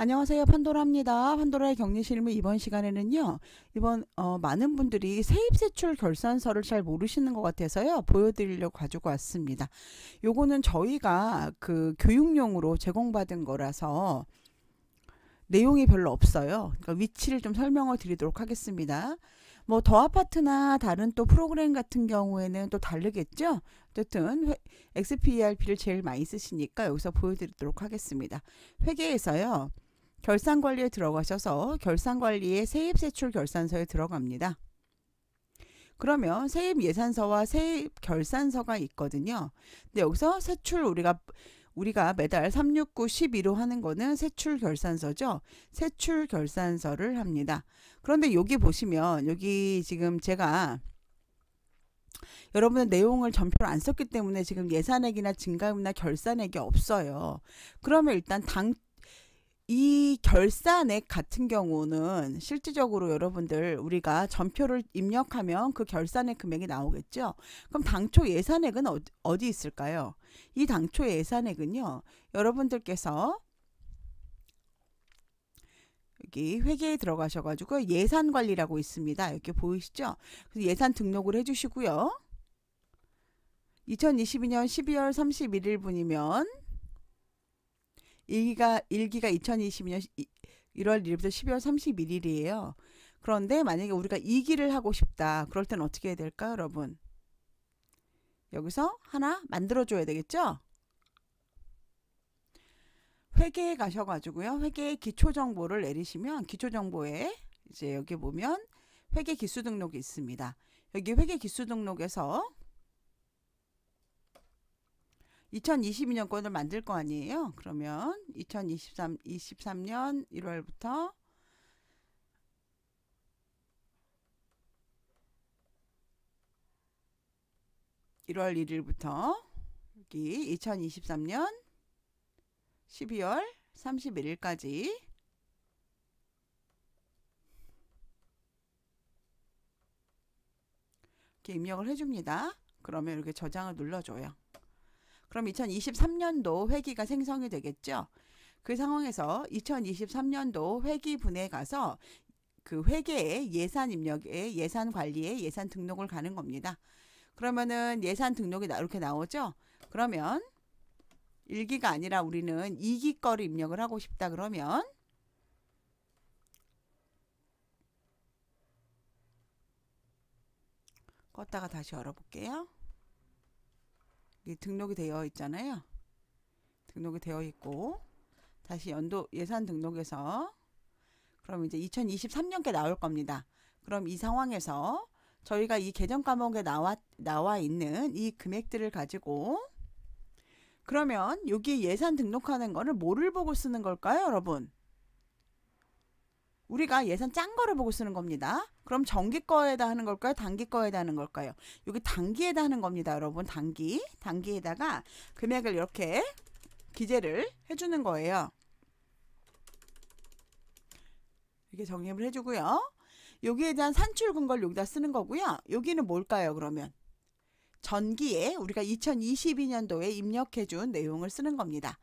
안녕하세요. 판도라입니다. 판도라의 격리실무 이번 시간에는요. 이번 어, 많은 분들이 세입세출 결산서를 잘 모르시는 것 같아서요. 보여드리려고 가지고 왔습니다. 요거는 저희가 그 교육용으로 제공받은 거라서 내용이 별로 없어요. 그러니까 위치를 좀 설명을 드리도록 하겠습니다. 뭐 더 아파트나 다른 또 프로그램 같은 경우에는 또 다르겠죠. 어쨌든 XPERP를 제일 많이 쓰시니까 여기서 보여드리도록 하겠습니다. 회계에서요. 결산 관리에 들어가셔서 결산 관리의 세입 세출 결산서에 들어갑니다. 그러면 세입 예산서와 세입 결산서가 있거든요. 근데 여기서 세출 우리가 우리가 매달 369 12로 하는 거는 세출 결산서죠. 세출 결산서를 합니다. 그런데 여기 보시면 여기 지금 제가 여러분의 내용을 전표로 안 썼기 때문에 지금 예산액이나 증감이나 가 결산액이 없어요. 그러면 일단 당초 이 결산액 같은 경우는 실질적으로 여러분들 우리가 전표를 입력하면 그 결산액 금액이 나오겠죠. 그럼 당초 예산액은 어, 어디 있을까요? 이 당초 예산액은요. 여러분들께서 여기 회계에 들어가셔가지고 예산관리라고 있습니다. 이렇게 보이시죠? 그래서 예산 등록을 해주시고요. 2022년 12월 31일 분이면 일기가 일기가 2022년 1월 1일부터 12월 31일이에요. 그런데 만약에 우리가 이기를 하고 싶다. 그럴 땐 어떻게 해야 될까, 여러분? 여기서 하나 만들어 줘야 되겠죠? 회계에 가셔 가지고요. 회계의 기초 정보를 내리시면 기초 정보에 이제 여기 보면 회계 기수 등록이 있습니다. 여기 회계 기수 등록에서 2022년권을 만들 거 아니에요? 그러면 2023 23년 1월부터 일월일일부터 여기 2023년 12월 31일까지 이렇게 입력을 해줍니다. 그러면 이렇게 저장을 눌러줘요. 그럼 2023년도 회기가 생성이 되겠죠. 그 상황에서 2023년도 회기분에 가서 그 회계의 예산 입력에 예산 관리에 예산 등록을 가는 겁니다. 그러면은 예산 등록이 이렇게 나오죠. 그러면 일기가 아니라 우리는 이기 거를 입력을 하고 싶다 그러면 껐다가 다시 열어볼게요. 등록이 되어 있잖아요. 등록이 되어 있고 다시 연도 예산 등록에서 그럼 이제 2023년께 나올 겁니다. 그럼 이 상황에서 저희가 이계정 과목에 나와 나와 있는 이 금액들을 가지고 그러면 여기 예산 등록하는 거를 뭐를 보고 쓰는 걸까요, 여러분? 우리가 예산 짠 거를 보고 쓰는 겁니다. 그럼 정기 거에다 하는 걸까요? 단기 거에다 하는 걸까요? 여기 단기에다 하는 겁니다. 여러분 단기 단기에다가 금액을 이렇게 기재를 해주는 거예요. 이렇게 정립을 해주고요. 여기에 대한 산출금걸 여기다 쓰는 거고요. 여기는 뭘까요? 그러면 전기에 우리가 2022년도에 입력해준 내용을 쓰는 겁니다.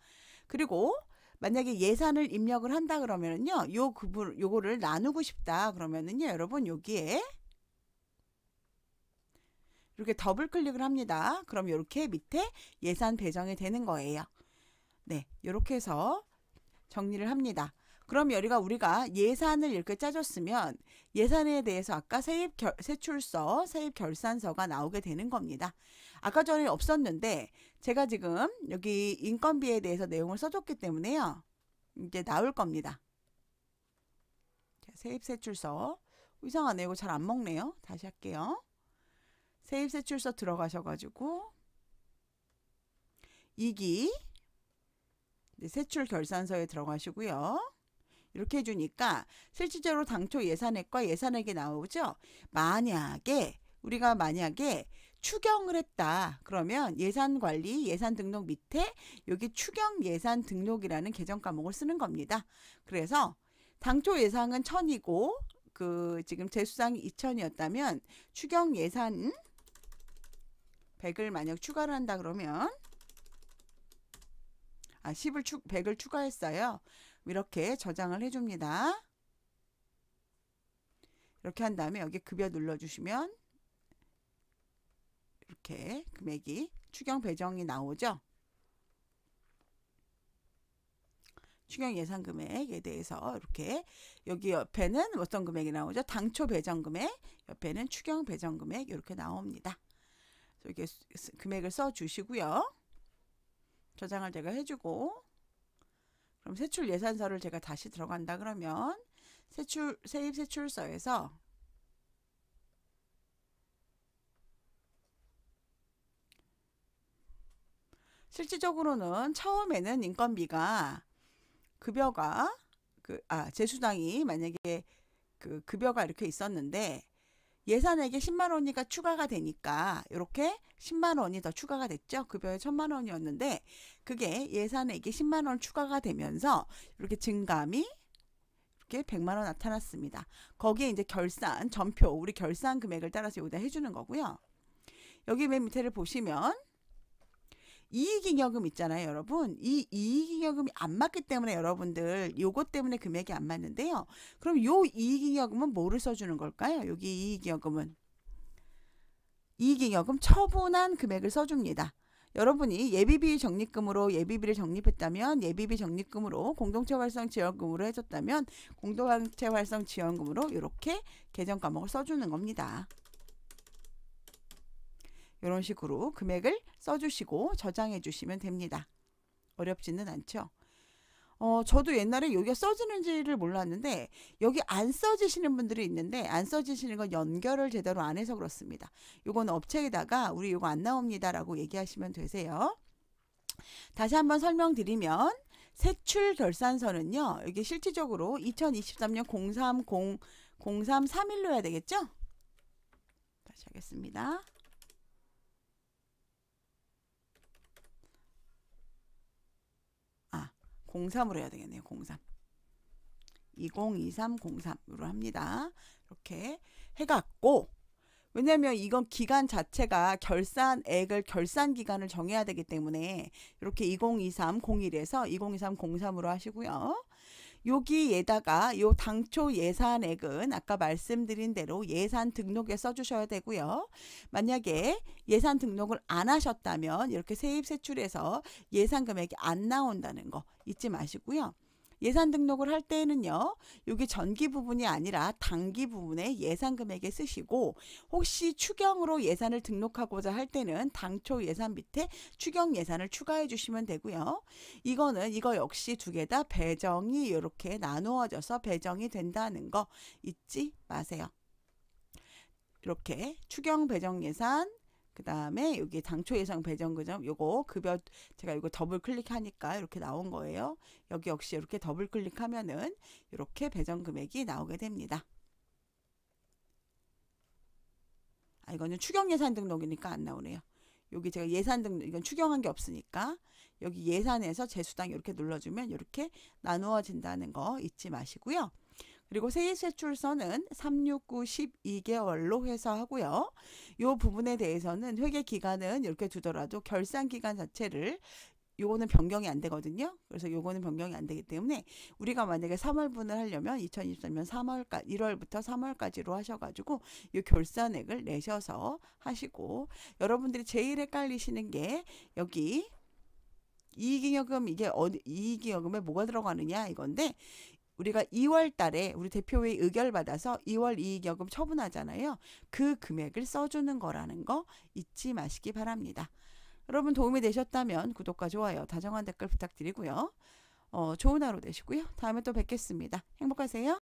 그리고 만약에 예산을 입력을 한다 그러면은요. 요 구분 요거를 나누고 싶다 그러면은요. 여러분 여기에 이렇게 더블 클릭을 합니다. 그럼 이렇게 밑에 예산 배정이 되는 거예요. 네, 이렇게 해서 정리를 합니다. 그럼 여기가 우리가 예산을 이렇게 짜줬으면 예산에 대해서 아까 세입 결, 세출서, 세입 결산서가 나오게 되는 겁니다. 아까 전에 없었는데 제가 지금 여기 인건비에 대해서 내용을 써줬기 때문에요. 이제 나올 겁니다. 세입 세출서 이상하네 이거 잘 안 먹네요. 다시 할게요. 세입 세출서 들어가셔가지고 이기 세출 결산서에 들어가시고요. 이렇게 해주니까 실질적으로 당초 예산액과 예산액이 나오죠. 만약에 우리가 만약에 추경을 했다. 그러면 예산 관리, 예산 등록 밑에 여기 추경 예산 등록이라는 계정 과목을 쓰는 겁니다. 그래서 당초 예상은 천이고그 지금 재수상이 이천이었다면 추경 예산 백을 만약 추가를 한다 그러면 아, 십을추백을 추가했어요. 이렇게 저장을 해줍니다. 이렇게 한 다음에 여기 급여 눌러주시면 이렇게 금액이 추경 배정이 나오죠. 추경 예산 금액에 대해서 이렇게 여기 옆에는 어떤 금액이 나오죠? 당초 배정 금액, 옆에는 추경 배정 금액 이렇게 나옵니다. 이렇게 금액을 써 주시고요. 저장을 제가 해주고 그럼 세출 예산서를 제가 다시 들어간다 그러면 세출 세입 세출서에서 실질적으로는 처음에는 인건비가 급여가 그아재수당이 만약에 그 급여가 이렇게 있었는데 예산액에 10만 원이가 추가가 되니까 이렇게 10만 원이 더 추가가 됐죠. 급여에 1000만 원이었는데 그게 예산액이 10만 원 추가가 되면서 이렇게 증감이 이렇게 100만 원 나타났습니다. 거기에 이제 결산, 전표, 우리 결산 금액을 따라서 여기다 해주는 거고요. 여기 맨 밑에를 보시면 이익잉여금 있잖아요, 여러분. 이 이익잉여금이 안 맞기 때문에 여러분들 요것 때문에 금액이 안 맞는데요. 그럼 요 이익잉여금은 뭐를 써주는 걸까요? 여기 이익잉여금은 이익잉여금 처분한 금액을 써줍니다. 여러분이 예비비 적립금으로 예비비를 적립했다면 예비비 적립금으로 공동체 활성 지원금으로 해줬다면 공동체 활성 지원금으로 이렇게 계정 과목을 써주는 겁니다. 이런 식으로 금액을 써주시고 저장해 주시면 됩니다. 어렵지는 않죠. 어, 저도 옛날에 여기가 써지는지를 몰랐는데 여기 안 써지시는 분들이 있는데 안 써지시는 건 연결을 제대로 안 해서 그렇습니다. 요건 업체에다가 우리 요거 안 나옵니다라고 얘기하시면 되세요. 다시 한번 설명드리면 세출 결산서는요. 이게 실질적으로 2023년 030 0331로 해야 되겠죠? 다시 하겠습니다. 03으로 해야 되겠네요. 03. 202303으로 합니다. 이렇게 해갖고 왜냐면 이건 기간 자체가 결산액을 결산 기간을 정해야 되기 때문에 이렇게 202301에서 202303으로 하시고요. 여기에다가 요 당초 예산액은 아까 말씀드린 대로 예산 등록에 써주셔야 되고요. 만약에 예산 등록을 안 하셨다면 이렇게 세입 세출에서 예산 금액이 안 나온다는 거 잊지 마시고요. 예산 등록을 할 때에는요. 이게 전기 부분이 아니라 단기 부분의 예산 금액에 쓰시고 혹시 추경으로 예산을 등록하고자 할 때는 당초 예산 밑에 추경 예산을 추가해 주시면 되고요. 이거는 이거 역시 두 개다 배정이 이렇게 나누어져서 배정이 된다는 거 잊지 마세요. 이렇게 추경 배정 예산 그 다음에 여기 당초 예상 배정 금정 요거 급여 제가 이거 더블 클릭하니까 이렇게 나온 거예요. 여기 역시 이렇게 더블 클릭하면은 이렇게 배정 금액이 나오게 됩니다. 아 이거는 추경 예산 등록이니까 안 나오네요. 여기 제가 예산 등록 이건 추경한 게 없으니까 여기 예산에서 재수당 이렇게 눌러주면 이렇게 나누어진다는 거 잊지 마시고요. 그리고 세입세출서는369 12개월로 회사하고요. 요 부분에 대해서는 회계 기간은 이렇게 두더라도 결산 기간 자체를 요거는 변경이 안 되거든요. 그래서 요거는 변경이 안 되기 때문에 우리가 만약에 3월분을 하려면 2023년 3월까 1월부터 3월까지로 하셔가지고 요 결산액을 내셔서 하시고 여러분들이 제일 헷갈리시는 게 여기 이익잉여금 이게 어디 이익잉여금에 뭐가 들어가느냐 이건데 우리가 2월 달에 우리 대표회의 의결 받아서 2월 이익여금 처분하잖아요. 그 금액을 써주는 거라는 거 잊지 마시기 바랍니다. 여러분 도움이 되셨다면 구독과 좋아요, 다정한 댓글 부탁드리고요. 어, 좋은 하루 되시고요. 다음에 또 뵙겠습니다. 행복하세요.